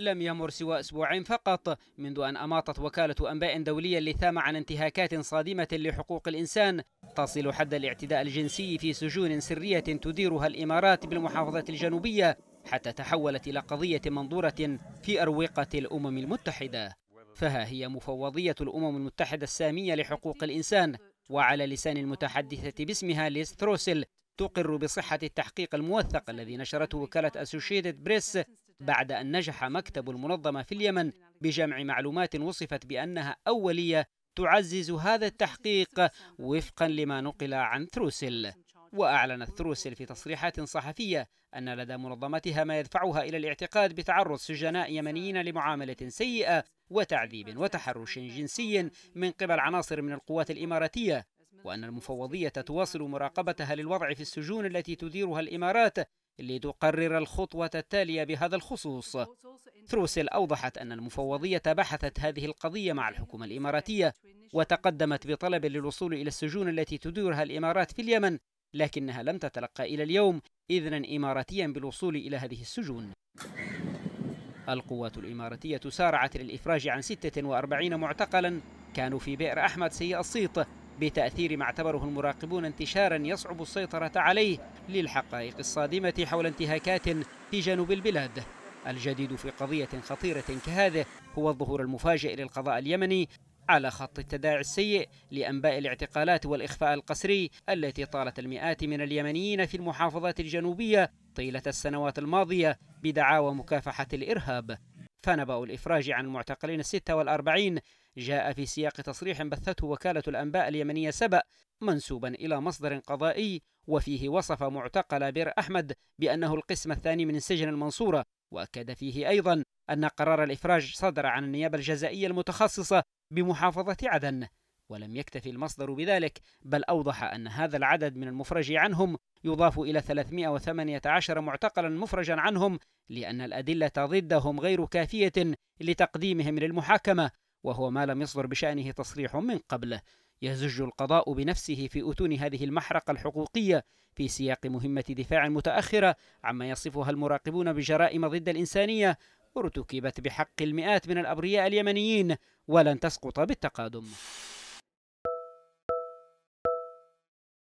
لم يمر سوى أسبوعين فقط منذ أن أماطت وكالة أنباء دولية اللثام عن انتهاكات صادمة لحقوق الإنسان تصل حد الاعتداء الجنسي في سجون سرية تديرها الإمارات بالمحافظة الجنوبية حتى تحولت إلى قضية منظورة في أروقة الأمم المتحدة فها هي مفوضية الأمم المتحدة السامية لحقوق الإنسان وعلى لسان المتحدثة باسمها ليز تروسل تقر بصحة التحقيق الموثق الذي نشرته وكالة أسوشيتد بريس بعد أن نجح مكتب المنظمة في اليمن بجمع معلومات وصفت بأنها أولية تعزز هذا التحقيق وفقا لما نقل عن ثروسل وأعلنت ثروسل في تصريحات صحفية أن لدى منظمتها ما يدفعها إلى الاعتقاد بتعرض سجناء يمنيين لمعاملة سيئة وتعذيب وتحرش جنسي من قبل عناصر من القوات الإماراتية وأن المفوضية تواصل مراقبتها للوضع في السجون التي تديرها الإمارات لتقرر الخطوة التالية بهذا الخصوص ثروسيل أوضحت أن المفوضية بحثت هذه القضية مع الحكومة الإماراتية وتقدمت بطلب للوصول إلى السجون التي تديرها الإمارات في اليمن لكنها لم تتلقى إلى اليوم إذنا إماراتيا بالوصول إلى هذه السجون القوات الإماراتية سارعت للإفراج عن 46 معتقلا كانوا في بئر أحمد سيء الصيط بتأثير ما اعتبره المراقبون انتشارا يصعب السيطرة عليه للحقائق الصادمة حول انتهاكات في جنوب البلاد الجديد في قضية خطيرة كهذه هو الظهور المفاجئ للقضاء اليمني على خط التداعي السيء لأنباء الاعتقالات والإخفاء القسري التي طالت المئات من اليمنيين في المحافظات الجنوبية طيلة السنوات الماضية بدعاوى مكافحة الإرهاب فنبأ الإفراج عن المعتقلين الستة والأربعين جاء في سياق تصريح بثته وكالة الأنباء اليمنية سبأ منسوبا إلى مصدر قضائي وفيه وصف معتقل بير أحمد بأنه القسم الثاني من سجن المنصورة وأكد فيه أيضا أن قرار الإفراج صدر عن النيابة الجزائية المتخصصة بمحافظة عدن ولم يكتفي المصدر بذلك بل أوضح أن هذا العدد من المفرج عنهم يضاف إلى 318 معتقلا مفرجا عنهم لأن الأدلة ضدهم غير كافية لتقديمهم للمحاكمة وهو ما لم يصدر بشأنه تصريح من قبله يزج القضاء بنفسه في أتون هذه المحرقة الحقوقية في سياق مهمة دفاع متأخرة عما يصفها المراقبون بجرائم ضد الإنسانية ارتكبت بحق المئات من الأبرياء اليمنيين ولن تسقط بالتقادم